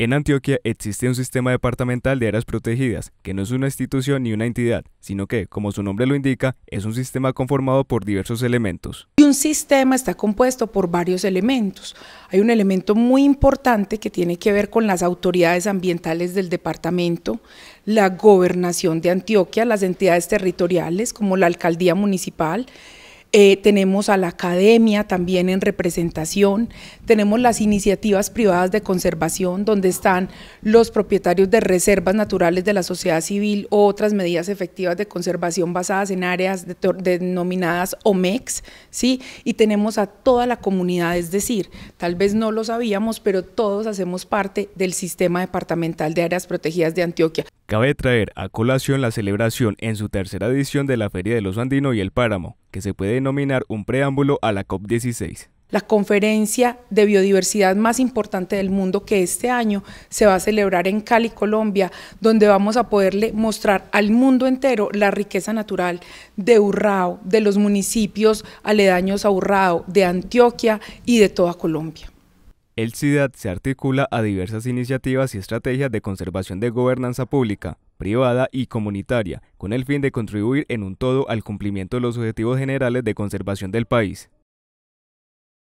En Antioquia existe un sistema departamental de áreas protegidas, que no es una institución ni una entidad, sino que, como su nombre lo indica, es un sistema conformado por diversos elementos. y Un sistema está compuesto por varios elementos. Hay un elemento muy importante que tiene que ver con las autoridades ambientales del departamento, la gobernación de Antioquia, las entidades territoriales como la alcaldía municipal, eh, tenemos a la academia también en representación, tenemos las iniciativas privadas de conservación donde están los propietarios de reservas naturales de la sociedad civil o otras medidas efectivas de conservación basadas en áreas denominadas OMEX, ¿sí? y tenemos a toda la comunidad, es decir, tal vez no lo sabíamos, pero todos hacemos parte del sistema departamental de áreas protegidas de Antioquia. Cabe traer a colación la celebración en su tercera edición de la Feria de los Andinos y el Páramo, que se puede denominar un preámbulo a la COP16. La conferencia de biodiversidad más importante del mundo que este año se va a celebrar en Cali, Colombia, donde vamos a poderle mostrar al mundo entero la riqueza natural de Urrao, de los municipios aledaños a Urrao, de Antioquia y de toda Colombia. El CIDAD se articula a diversas iniciativas y estrategias de conservación de gobernanza pública, privada y comunitaria, con el fin de contribuir en un todo al cumplimiento de los objetivos generales de conservación del país.